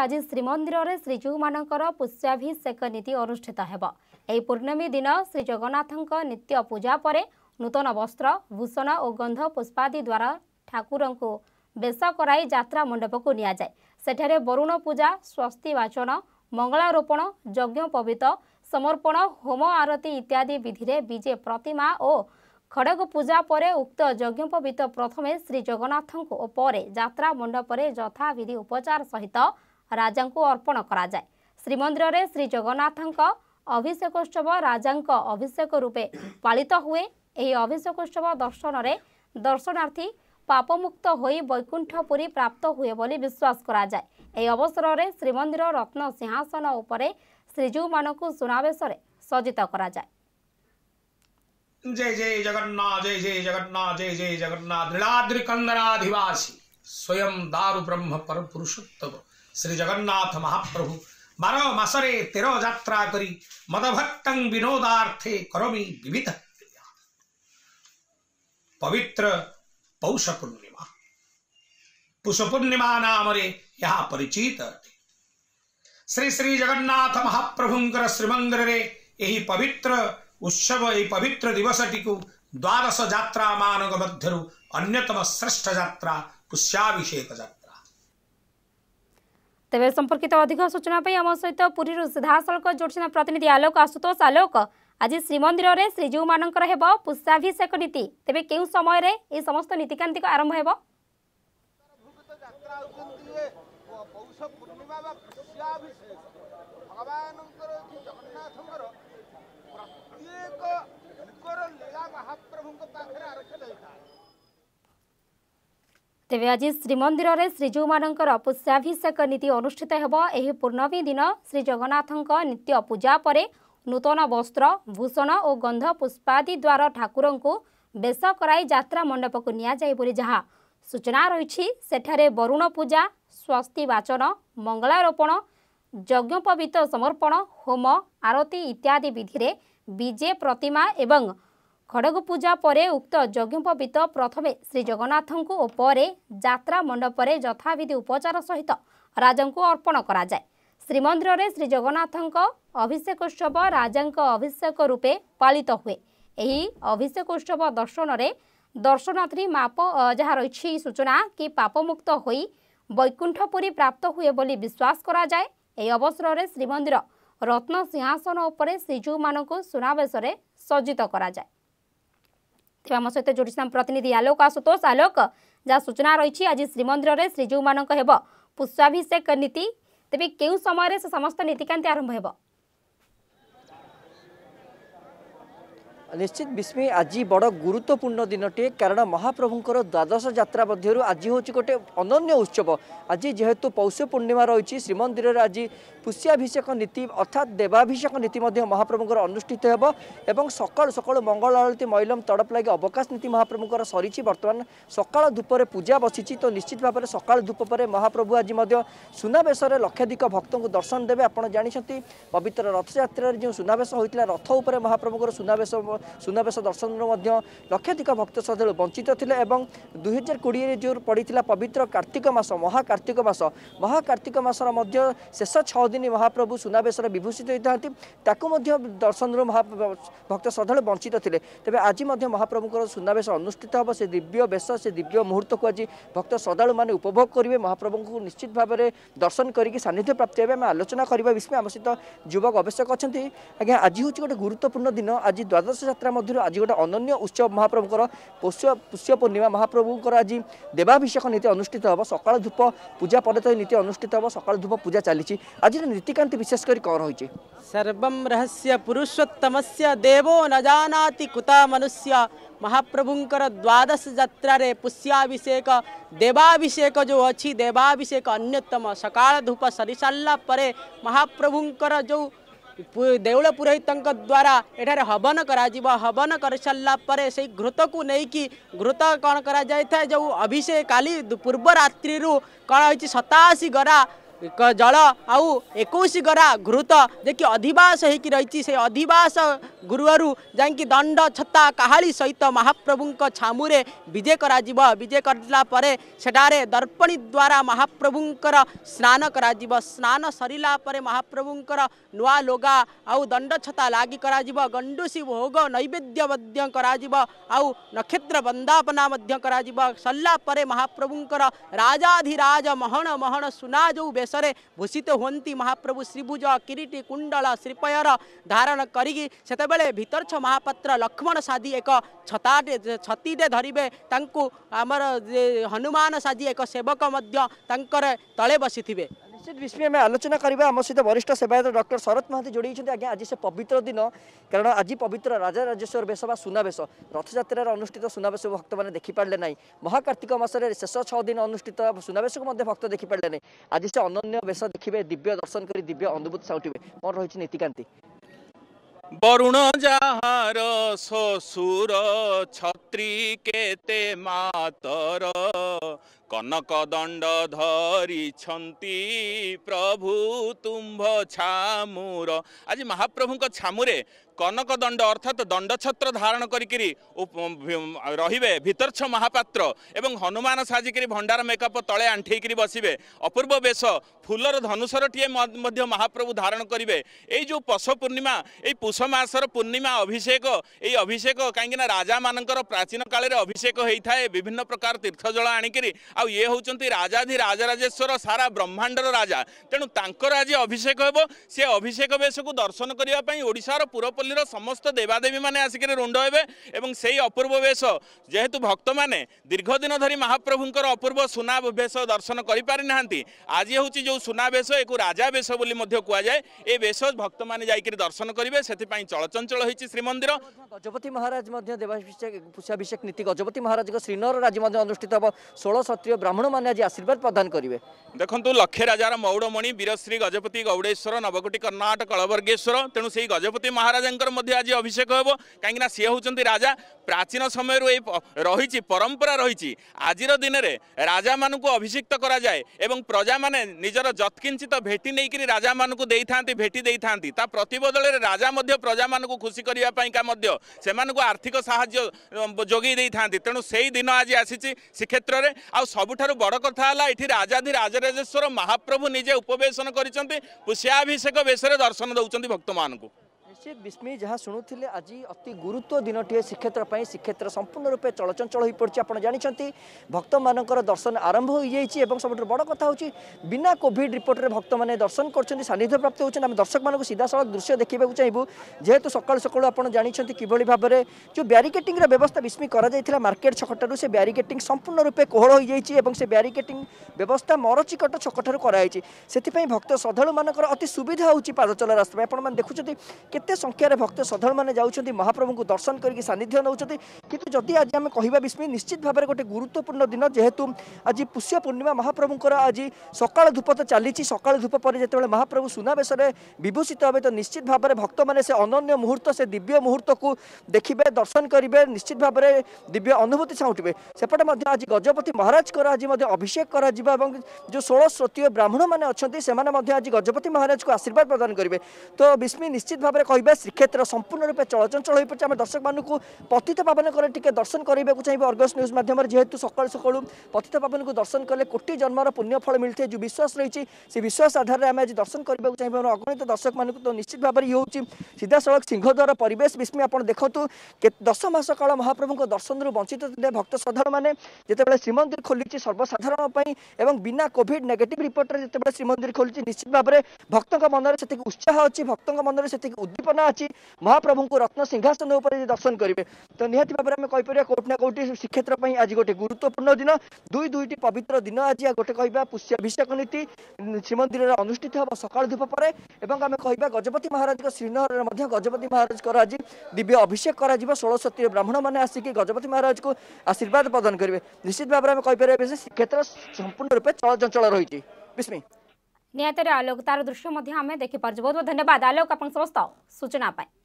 ଆଜି ଶ୍ରୀମନ୍ଦିରରେ ଶ୍ରୀଜୀଉମାନଙ୍କର ପୁଷ୍ୟାଭିଷେକ ନୀତି ଅନୁଷ୍ଠିତ ହେବ ଏହି ପୂର୍ଣ୍ଣମୀ ଦିନ ଶ୍ରୀଜଗନ୍ନାଥଙ୍କ ନିତ୍ୟ ପୂଜା ପରେ ନୂତନ ବସ୍ତ୍ର ଭୂଷଣ ଓ ଗନ୍ଧ ପୁଷ୍ପାଦି ଦ୍ୱାରା ଠାକୁରଙ୍କୁ ବେଶ କରାଇ ଯାତ୍ରା ମଣ୍ଡପକୁ ନିଆଯାଏ ସେଠାରେ ବରୁଣ ପୂଜା ସ୍ୱସ୍ତି ବାଚନ ମଙ୍ଗଳାରୋପଣ ଯଜ୍ଞ ପବିତ ସମର୍ପଣ ହୋମ ଆରତୀ ଇତ୍ୟାଦି ବିଧିରେ ବିଜେ ପ୍ରତିମା ଓ ଖଡ଼ଗ ପୂଜା ପରେ ଉକ୍ତ ଯଜ୍ଞ ପବିତ ପ୍ରଥମେ ଶ୍ରୀଜଗନ୍ନାଥଙ୍କୁ ଓ ପରେ ଯାତ୍ରା ମଣ୍ଡପରେ ଯଥାବିଧି ଉପଚାର ସହିତ ରାଜାଙ୍କୁ ଅର୍ପଣ କରାଯାଏ ଶ୍ରୀମନ୍ଦିରରେ ଶ୍ରୀଜଗନ୍ନାଥଙ୍କ ଅଭିଷେକୋତ୍ସବ ରାଜାଙ୍କ ଅଭିଷେକ ରୂପେ ପାଳିତ ହୁଏ ଏହି ଅଭିଷେକୋତ୍ସବ ଦର୍ଶନରେ ଦର୍ଶନାର୍ଥୀ ପାପମୁକ୍ତ ହୋଇ ବୈକୁଣ୍ଠପୁରୀ ପ୍ରାପ୍ତ ହୁଏ ବୋଲି ବିଶ୍ୱାସ କରାଯାଏ ଏହି ଅବସରରେ ଶ୍ରୀମନ୍ଦିର ରତ୍ନ ସିଂହାସନ ଉପରେ ଶ୍ରୀଜୀଉମାନଙ୍କୁ ସୁନାବେଶରେ ସଜ୍ଜିତ କରାଯାଏ ଜୟ ଜୟ ଜଗନ୍ନାଥ ଜୟ ଜୟ ଜଗନ୍ନାଥ ଜୟ ଜୟ ଜଗନ୍ନାଥ ନୀଳାଦ୍ରି କନ୍ଦରାଧିବାସୀ ସ୍ୱୟଂ ଦାରୁ ବ୍ରହ୍ମ ପର ପୁରୁଷୋତ୍ତମ श्री जगन्नाथ महाप्रभु बार मसरे तेर जात्रा करी मदभक्त विनोदार्थे करमी विविध पवित्र पौष पूर्णिमा पुष पूर्णिमा नाम परिचित अटे श्री श्री जगन्नाथ महाप्रभुंकर श्रीमंदिर यही पवित्र उत्सव यही पवित्र दिवस टी द्वादश जात्रा मानक मध्य अन्यतम श्रेष्ठ जात्रा पुष्याभिषेक जात्रा ତେବେ ସମ୍ପର୍କିତ ଅଧିକ ସୂଚନା ପାଇଁ ଆମ ସହିତ ପୁରୀରୁ ସିଧାସଳଖ ଯୋଡ଼ିଛନ୍ତି ପ୍ରତିନିଧି ଆଲୋକ ଆଶୁତୋଷ ଆଲୋକ ଆଜି ଶ୍ରୀମନ୍ଦିରରେ ଶ୍ରୀଜୀଉମାନଙ୍କର ହେବ ପୁଷ୍ପାଭିଷେକ ନୀତି ତେବେ କେଉଁ ସମୟରେ ଏହି ସମସ୍ତ ନୀତିକାନ୍ତିକ ଆରମ୍ଭ ହେବ ପୌଷ ପୂର୍ଣ୍ଣିମା ବା ପୁଷ୍ୟାଭିଷେକ ଭଗବାନଙ୍କର ଜଗନ୍ନାଥଙ୍କର ତେବେ ଆଜି ଶ୍ରୀମନ୍ଦିରରେ ଶ୍ରୀଜୀଉମାନଙ୍କର ପୁଷ୍ୟାଭିଷେକ ନୀତି ଅନୁଷ୍ଠିତ ହେବ ଏହି ପୂର୍ଣ୍ଣମୀ ଦିନ ଶ୍ରୀଜଗନ୍ନାଥଙ୍କ ନିତ୍ୟ ପୂଜା ପରେ ନୂତନ ବସ୍ତ୍ର ଭୂଷଣ ଓ ଗନ୍ଧ ପୁଷ୍ପାଦି ଦ୍ୱାର ଠାକୁରଙ୍କୁ ବେଶ କରାଇ ଯାତ୍ରା ମଣ୍ଡପକୁ ନିଆଯାଏ ବୋଲି ଯାହା ସୂଚନା ରହିଛି ସେଠାରେ ବରୁଣ ପୂଜା ସ୍ୱସ୍ତି ବାଚନ ମଙ୍ଗଳାରୋପଣ ଯଜ୍ଞପବିତ ସମର୍ପଣ ହୋମ ଆରତୀ ଇତ୍ୟାଦି ବିଧିରେ ବିଜେ ପ୍ରତିମା ଏବଂ খড়গ পূজা পরে উক্ত যজ্ঞোপবীত প্রথমে শ্রীজগন্নাথঙ্কু ও পরে যাত্রা মণ্ডপরে যথাবিধি উপচার সহিত রাজাঙ্কু অর্পণ করা যায় ଶ୍ରୀମନ୍ଦିରରେ ଶ୍ରୀଜଗନ୍ନାଥଙ୍କ ଅଭିଷେକୋତ୍ସବ ରାଜାଙ୍କ ଅଭିଷେକ ରୂପେ ପାଳିତ ହୁଏ ଏହି ଅଭିଷେକୋତ୍ସବ ଦର୍ଶନରେ ଦର୍ଶନାର୍ଥୀ ମାପ ଯାହା ରହିଛି ସୂଚନା କି ପାପମୁକ୍ତ ହୋଇ ବୈକୁଣ୍ଠପୁରୀ ପ୍ରାପ୍ତ ହୁଏ ବୋଲି ବିଶ୍ୱାସ କରାଯାଏ ଏହି ଅବସରରେ ଶ୍ରୀମନ୍ଦିର ରତ୍ନ ସିଂହାସନ ଉପରେ ଶ୍ରୀଜୀଉମାନଙ୍କୁ ସୁନାବେଶରେ ସଜ୍ଜିତ କରାଯାଏ ଥିବା ଆମ ସହିତ ଯୋଡ଼ିଛି ଆମ ପ୍ରତିନିଧି ଆଲୋକ ଆଶୁତୋଷ ଆଲୋକ ଯାହା ସୂଚନା ରହିଛି ଆଜି ଶ୍ରୀମନ୍ଦିରରେ ଶ୍ରୀଜୀଉମାନଙ୍କ ହେବ ପୁଷ୍ପାଭିଷେକ ନୀତି ତେବେ କେଉଁ ସମୟରେ ସେ ସମସ୍ତ ନୀତିକାନ୍ତି ଆରମ୍ଭ ହେବ ନିଶ୍ଚିତ ବିସ୍ମି ଆଜି ବଡ଼ ଗୁରୁତ୍ୱପୂର୍ଣ୍ଣ ଦିନଟିଏ କାରଣ ମହାପ୍ରଭୁଙ୍କର ଦ୍ୱାଦଶ ଯାତ୍ରା ମଧ୍ୟରୁ ଆଜି ହେଉଛି ଗୋଟେ ଅନନ୍ୟ ଉତ୍ସବ ଆଜି ଯେହେତୁ ପୌଷ ପୂର୍ଣ୍ଣିମା ରହିଛି ଶ୍ରୀମନ୍ଦିରରେ ଆଜି ପୁଷ୍ୟାଭିଷେକ ନୀତି ଅର୍ଥାତ୍ ଦେବାଭିଷେକ ନୀତି ମଧ୍ୟ ମହାପ୍ରଭୁଙ୍କର ଅନୁଷ୍ଠିତ ହେବ ଏବଂ ସକାଳୁ ସକାଳୁ ମଙ୍ଗଳ ଆଳତି ମୈଲମ ତଡ଼ପ ଲାଗି ଅବକାଶ ନୀତି ମହାପ୍ରଭୁଙ୍କର ସରିଛି ବର୍ତ୍ତମାନ ସକାଳ ଧୂପରେ ପୂଜା ବସିଛି ତ ନିଶ୍ଚିତ ଭାବରେ ସକାଳ ଧୂପ ପରେ ମହାପ୍ରଭୁ ଆଜି ମଧ୍ୟ ସୁନାବେଶରେ ଲକ୍ଷାଧିକ ଭକ୍ତଙ୍କୁ ଦର୍ଶନ ଦେବେ ଆପଣ ଜାଣିଛନ୍ତି ପବିତ୍ର ରଥଯାତ୍ରାରେ ଯେଉଁ ସୁନାବେଶ ହୋଇଥିଲା ରଥ ଉପରେ ମହାପ୍ରଭୁଙ୍କର ସୁନାବେଶ ସୁନାବେଶ ଦର୍ଶନରୁ ମଧ୍ୟ ଲକ୍ଷାଧିକ ଭକ୍ତ ଶ୍ରଦ୍ଧାଳୁ ବଞ୍ଚିତ ଥିଲେ ଏବଂ ଦୁଇହଜାର କୋଡ଼ିଏରେ ଯେଉଁ ପଡ଼ିଥିଲା ପବିତ୍ର କାର୍ତ୍ତିକ ମାସ ମହାକାର୍ତ୍ତିକ ମାସ ମହାକାର୍ତ୍ତିକ ମାସର ମଧ୍ୟ ଶେଷ ଛଅ ଦିନ ମହାପ୍ରଭୁ ସୁନାବେଶରେ ବିଭୂଷିତ ହୋଇଥାନ୍ତି ତାକୁ ମଧ୍ୟ ଦର୍ଶନରୁ ମହା ଭକ୍ତ ଶ୍ରଦ୍ଧାଳୁ ବଞ୍ଚିତ ଥିଲେ ତେବେ ଆଜି ମଧ୍ୟ ମହାପ୍ରଭୁଙ୍କର ସୁନାବେଶ ଅନୁଷ୍ଠିତ ହେବ ସେ ଦିବ୍ୟ ବେଶ ସେ ଦିବ୍ୟ ମୁହୂର୍ତ୍ତକୁ ଆଜି ଭକ୍ତ ଶ୍ରଦ୍ଧାଳୁମାନେ ଉପଭୋଗ କରିବେ ମହାପ୍ରଭୁଙ୍କୁ ନିଶ୍ଚିତ ଭାବରେ ଦର୍ଶନ କରିକି ସାନ୍ନିଧ୍ୟ ପ୍ରାପ୍ତ ହେବେ ଆମେ ଆଲୋଚନା କରିବା ବିଷୟରେ ଆମ ସହିତ ଯୁବ ଗବେଷକ ଅଛନ୍ତି ଆଜ୍ଞା ଆଜି ହେଉଛି ଗୋଟେ ଗୁରୁତ୍ୱପୂର୍ଣ୍ଣ ଦିନ ଆଜି ଦ୍ୱାଦଶ ରଥଯାତ୍ରା ମଧ୍ୟରୁ ଆଜି ଗୋଟେ ଅନନ୍ୟ ଉତ୍ସବ ମହାପ୍ରଭୁଙ୍କର ପୁଷ୍ୟ ପୁଷ୍ୟ ପୂର୍ଣ୍ଣିମା ମହାପ୍ରଭୁଙ୍କର ଆଜି ଦେବାଭିଷେକ ନୀତି ଅନୁଷ୍ଠିତ ହେବ ସକାଳ ଧୂପ ପୂଜା ପରେ ତ ଏହି ନୀତି ଅନୁଷ୍ଠିତ ହେବ ସକାଳ ଧୂପ ପୂଜା ଚାଲିଛି ଆଜିର ନୀତିକାନ୍ତି ବିଶେଷ କରି କ'ଣ ରହିଛି ସର୍ବଂ ରହସ୍ୟ ପୁରୁଷୋତ୍ତମସ୍ୟ ଦେବୋ ନ ଜାନାତି କୁତା ମନୁଷ୍ୟ ମହାପ୍ରଭୁଙ୍କର ଦ୍ୱାଦଶ ଯାତ୍ରାରେ ପୁଷ୍ୟାଭିଷେକ ଦେବାଭିଷେକ ଯେଉଁ ଅଛି ଦେବାଭିଷେକ ଅନ୍ୟତମ ସକାଳ ଧୂପ ସରିସାରିଲା ପରେ ମହାପ୍ରଭୁଙ୍କର ଯେଉଁ देउल पुरोहितଙ୍କ ଦ୍ୱାରା ଏଠାରେ ହବନ କରାଯିବ ହବନ କରିସାରିଲା ପରେ ସେଇ ଘୃତକୁ ନେଇକି ଘୃତ କ'ଣ କରାଯାଇଥାଏ ଯେଉଁ ଅଭିଷେକ କାଲି ପୂର୍ବ ରାତ୍ରିରୁ କ'ଣ ହୋଇଛି ସତାଅଶୀ ଗରା ଜଳ ଆଉ ଏକୋଇଶ ଗରା ଘୃତ ଯେକି ଅଧିବାସ ହେଇକି ରହିଛି ସେ ଅଧିବାସ ଗୃହରୁ ଯାଇକି ଦଣ୍ଡ ଛତା କାହାଳି ସହିତ ମହାପ୍ରଭୁଙ୍କ ଛାମୁରେ ବିଜେ କରାଯିବ ବିଜେ କରିଲା ପରେ ସେଠାରେ ଦର୍ପଣୀ ଦ୍ୱାରା ମହାପ୍ରଭୁଙ୍କର ସ୍ନାନ କରାଯିବ ସ୍ନାନ ସରିଲା ପରେ ମହାପ୍ରଭୁଙ୍କର ନୂଆ ଲୁଗା ଆଉ ଦଣ୍ଡ ଛତା ଲାଗି କରାଯିବ ଗଣ୍ଡୁସି ଭୋଗ ନୈବେଦ୍ୟ ମଧ୍ୟ କରାଯିବ ଆଉ ନକ୍ଷତ୍ର ବନ୍ଦାପନା ମଧ୍ୟ କରାଯିବ ସରିଲା ପରେ ମହାପ୍ରଭୁଙ୍କର ରାଜାଧିରାଜ ମହଣ ମହଣ ସୁନା ଯେଉଁ ବେଶ ବେଶରେ ଭୂଷିତ ହୁଅନ୍ତି ମହାପ୍ରଭୁ ଶ୍ରୀଭୁଜ କିରିଟି କୁଣ୍ଡଳ ଶ୍ରୀପୟର ଧାରଣ କରିକି ସେତେବେଳେ ଭିତରଛ ମହାପାତ୍ର ଲକ୍ଷ୍ମଣ ସାଦି ଏକ ଛତାଟେ ଛତିଟେ ଧରିବେ ତାଙ୍କୁ ଆମର ହନୁମାନ ସାଜି ଏକ ସେବକ ମଧ୍ୟ ତାଙ୍କର ତଳେ ବସିଥିବେ ᱡᱮᱛᱣᱤᱥᱢᱤ અમે আলোচনা করিব আমাসি তে বরিষ্ঠ সেবায়ৰ ডক্তৰ শরত মাহতী জড়িত হৈছে আজি সে পবিত্র দিন কারণ আজি পবিত্র রাজা ৰাজেশ্বৰ বেশবা সোনাবেসো ৰথ যাত্ৰাৰ অনুষ্ঠিত সোনাবেসো ভক্ত মানে দেখি পালে নাই মহা কাৰ্তিকৰ মাসৰ শেষৰ 6 দিন অনুষ্ঠিত সোনাবেসোক মধ্যে ভক্ত দেখি পালে নাই আজি সে অনন্য বেশা দেখিবে দিব্য দৰ্শন কৰি দিব্য অনুভৱ শান্তিবে মন ৰহীছে নীতি কাান্তি বৰুণ জাহাৰ সো সূৰ ছত্রী কেতে মাতৰ କନକ ଦଣ୍ଡ ଧରିଛନ୍ତି ପ୍ରଭୁ ତୁମ୍ଭ ଛାମୁର ଆଜି ମହାପ୍ରଭୁଙ୍କ ଛାମୁରେ କନକ ଦଣ୍ଡ ଅର୍ଥାତ୍ ଦଣ୍ଡଛତ୍ର ଧାରଣ କରିକିରି ରହିବେ ଭିତର୍ଛ ମହାପାତ୍ର ଏବଂ ହନୁମାନ ସାଜିକିରି ଭଣ୍ଡାର ମେକଅପ୍ ତଳେ ଆଣ୍ଠେଇକିରି ବସିବେ ଅପୂର୍ବ ବେଶ ଫୁଲର ଧନୁସରଟିଏ ମଧ୍ୟ ମହାପ୍ରଭୁ ଧାରଣ କରିବେ ଏଇ ଯେଉଁ ପଶ ପୂର୍ଣ୍ଣିମା ଏଇ ପୁଷ ମାସର ପୂର୍ଣ୍ଣିମା ଅଭିଷେକ ଏଇ ଅଭିଷେକ କାହିଁକିନା ରାଜାମାନଙ୍କର ପ୍ରାଚୀନ କାଳରେ ଅଭିଷେକ ହେଇଥାଏ ବିଭିନ୍ନ ପ୍ରକାର ତୀର୍ଥଜଳ ଆଣିକିରି ଆଉ ଇଏ ହେଉଛନ୍ତି ରାଜାଧି ରାଜରାଜେଶ୍ୱର ସାରା ବ୍ରହ୍ମାଣ୍ଡର ରାଜା ତେଣୁ ତାଙ୍କର ଆଜି ଅଭିଷେକ ହେବ ସେ ଅଭିଷେକ ବେଶକୁ ଦର୍ଶନ କରିବା ପାଇଁ ଓଡ଼ିଶାର ପୁରପଲ୍ଲୀର ସମସ୍ତ ଦେବାଦେବୀମାନେ ଆସିକରି ରୁଣ୍ଡ ହେବେ ଏବଂ ସେଇ ଅପୂର୍ବ ବେଶ ଯେହେତୁ ଭକ୍ତମାନେ ଦୀର୍ଘଦିନ ଧରି ମହାପ୍ରଭୁଙ୍କର ଅପୂର୍ବ ସୁନାବେଶ ଦର୍ଶନ କରିପାରିନାହାନ୍ତି ଆଜି ହେଉଛି ଯେଉଁ ସୁନାବେଶ ଏକୁ ରାଜା ବେଶ ବୋଲି ମଧ୍ୟ କୁହାଯାଏ ଏ ବେଶ ଭକ୍ତମାନେ ଯାଇକରି ଦର୍ଶନ କରିବେ ସେଥିପାଇଁ ଚଳଚଞ୍ଚଳ ହୋଇଛି ଶ୍ରୀମନ୍ଦିର ଗଜପତି ମହାରାଜ ମଧ୍ୟ ଦେବାଭିଷେକ ପୁଷ୍ୟାଭିଷେକ ନୀତି ଗଜପତି ମହାରାଜଙ୍କ ଶ୍ରୀନର ରାଜି ମଧ୍ୟ ଅନୁଷ୍ଠିତ ହେବ ଷୋଳ ସତର ক্ষত্রিয় ব্রাহ্মণ মানে আজ আশীর্বাদ প্রদান করবে দেখুন লক্ষে রাজার মৌড়মণি বীরশ্রী গজপতি গৌড়েশ্বর নবকোটি কর্ণাট কলবর্গেশ্বর তেমন সেই গজপতি মহারাজাঙ্কর মধ্যে আজ অভিষেক হব কিন্তু সি হচ্ছেন রাজা প্রাচীন সময় এই রয়েছে পরম্পরা রয়েছে আজির দিনের রাজা মানুষ অভিষিক্ত করা যায় এবং প্রজা মানে নিজের যৎকিঞ্চিত ভেটি নিয়ে রাজা মানুষ দিয়ে থাকে ভেটি দিয়ে থাকে তা প্রতবদলের রাজা মধ্যে প্রজা মানুষ খুশি করা সে আর্থিক সাহায্য যোগাই দিয়ে থাকে তেমন সেই দিন আজ আসিছি শ্রীক্ষেত্রে আ ସବୁଠାରୁ ବଡ଼ କଥା ହେଲା ଏଠି ରାଜାଧି ରାଜରାଜେଶ୍ୱର ମହାପ୍ରଭୁ ନିଜେ ଉପବେଶନ କରିଛନ୍ତି ପୁଷ୍ୟାଭିଷେକ ବେଶରେ ଦର୍ଶନ ଦେଉଛନ୍ତି ଭକ୍ତମାନଙ୍କୁ ସେ বিସ୍ମି ଯାହା ଶୁଣୁଥିଲେ ଆଜି ଅତି ଗୁରୁତ୍ୱ ଦିନଟିଏ ଶ୍ରୀକ୍ଷେତ୍ର ପାଇଁ ଶ୍ରୀକ୍ଷେତ୍ର ସମ୍ପୂର୍ଣ୍ଣ ରୂପେ ଚଳଚଞ୍ଚଳ ହୋଇପଡ଼ିଛି ଆପଣ ଜାଣିଛନ୍ତି ଭକ୍ତମାନଙ୍କର ଦର୍ଶନ ଆରମ୍ଭ ହୋଇଯାଇଛି ଏବଂ ସବୁଠାରୁ ବଡ଼ କଥା ହେଉଛି ବିନା କୋଭିଡ଼୍ ରିପୋର୍ଟରେ ଭକ୍ତମାନେ ଦର୍ଶନ କରୁଛନ୍ତି ସାନ୍ନିଧ୍ୟ ପ୍ରାପ୍ତ ହେଉଛନ୍ତି ଆମେ ଦର୍ଶକମାନଙ୍କୁ ସିଧାସଳଖ ଦୃଶ୍ୟ ଦେଖିବାକୁ ଚାହିଁବୁ ଯେହେତୁ ସକାଳୁ ସକାଳୁ ଆପଣ ଜାଣିଛନ୍ତି କିଭଳି ଭାବରେ ଯେଉଁ ବ୍ୟାରିକେଟିଂର ବ୍ୟବସ୍ଥା ବିସ୍ମି କରାଯାଇଥିଲା ମାର୍କେଟ ଛକଠାରୁ ସେ ବ୍ୟାରିକେଟିଂ ସମ୍ପୂର୍ଣ୍ଣ ରୂପେ କୋହଳ ହୋଇଯାଇଛି ଏବଂ ସେ ବ୍ୟାରିକେଟିଂ ବ୍ୟବସ୍ଥା ମରଚିକଟ ଛକଠାରୁ କରାଯାଇଛି ସେଥିପାଇଁ ଭକ୍ତ ଶ୍ରଦ୍ଧାଳୁମାନଙ୍କର ଅତି ସୁବିଧା ହେଉଛି ପାଦଚଲା ରାସ୍ତା ପାଇଁ ଆପଣମାନେ ଦେଖୁଛନ୍ତି কেতে সংখ্যার ভক্ত সাধারণ মানে যাচ্ছেন মহাপ্রভু দর্শন করি সান্নিধ্য নেওয়া কিন্তু যদি আজ আমি কহা বিস্মী নিশ্চিত ভাবে গোটে গুরুত্বপূর্ণ দিন যেহেতু আজ পুষ্য পূর্ণিমা মহাপ্রভুঙ্কর আজ সকাল ধূপ তো চালিছি সকাল ধূপ পরে যেত মহাপ্রভু সুনাবেশে বিভূষিত হবে তো নিশ্চিত ভাবে ভক্ত মানে সে অনন্য মুহূর্ত সে দিব্য মুহূর্তকু দেখবে দর্শন করবে নিশ্চিত ভাবে দিব্য অনুভূতি ছাউটবে সেপটে আজ গজপতি মহারাজ আজ অভিষেক করা এবং যে ষোল শ্রোতীয় ব্রাহ্মণ মানে অনেক সে আজ গজপতি মহারাজ আশীর্বাদ প্রদান করবে তো বিস্মী নিশ্চিত ভাবে কহা শ্রীক্ষেত্র সম্পূর্ণ রূপে চলচঞ্চল হয়ে পড়ছে আমি দর্শক মানুষ পতিত পাবনকরে টিকি দর্শন করাইবা চাইব অর্গস নিউজ মাধ্যমে যেহেতু সকাল সকাল পতিত পাবনক দর্শন কলে কোটি জন্মর পুণ্যফল মিলিয়ে যে বিশ্বাস রয়েছে সে বিশ্বাস আধারে আমি আজ দর্শন করা চাইব অগণিত দর্শক মানুষ তো নিশ্চিত ভাবে ইয়ে হচ্ছে সিধাসলখ সিংহদ্বার পরিবেশ বিস্মি আপনার দেখতু দশ মাস কাল মহাপ্রভুঙ্ দর্শনর বঞ্চিত লে ভক্ত শ্রদ্ধাড়ু মানে যেতবে শ্রীমন্দির খোলিছে সর্বসাধারণ এবং বিনা কোভিড নেগেটিভ রিপোর্টরে যেতবে শ্রীমন্দির খোলিছে নিশ্চিত ভাবে ভক্ত মনে সেটি উৎসাহ অনেক ভক্ত মনে সেটি উদ্বেগ ପନା ଅଛି ମହାପ୍ରଭୁଙ୍କୁ ରତ୍ନ ସିଂହାସନ ଉପରେ ଦର୍ଶନ କରିବେ ତ ନିହାତି ଭାବରେ ଆମେ କହିପାରିବା କୋଉଠି ନା କୋଉଠି ଶ୍ରୀକ୍ଷେତ୍ର ପାଇଁ ଆଜି ଗୋଟେ ଗୁରୁତ୍ୱପୂର୍ଣ୍ଣ ଦିନ ଦୁଇ ଦୁଇଟି ପବିତ୍ର ଦିନ ଆଜି ଆଉ ଗୋଟେ କହିବା ପୁଷ୍ୟ ଅଭିଷେକ ନୀତି ଶ୍ରୀମନ୍ଦିରରେ ଅନୁଷ୍ଠିତ ହେବ ସକାଳ ଧୂପ ପରେ ଏବଂ ଆମେ କହିବା ଗଜପତି ମହାରାଜଙ୍କ ଶ୍ରୀନଗରରେ ମଧ୍ୟ ଗଜପତି ମହାରାଜଙ୍କର ଆଜି ଦିବ୍ୟ ଅଭିଷେକ କରାଯିବ ଷୋଳଶତୀର ବ୍ରାହ୍ମଣମାନେ ଆସିକି ଗଜପତି ମହାରାଜକୁ ଆଶୀର୍ବାଦ ପ୍ରଦାନ କରିବେ ନିଶ୍ଚିତ ଭାବରେ ଆମେ କହିପାରିବା ଶ୍ରୀକ୍ଷେତ୍ର ସମ୍ପୂର୍ଣ୍ଣ ରୂପେ ଚଳଚଞ୍ଚଳ ରହିଛି ବିସ୍ମୀ निहतर आलोक तार दृश्य देखिपार बहुत बहुत धन्यवाद आलोक आप समस्त सूचना पाई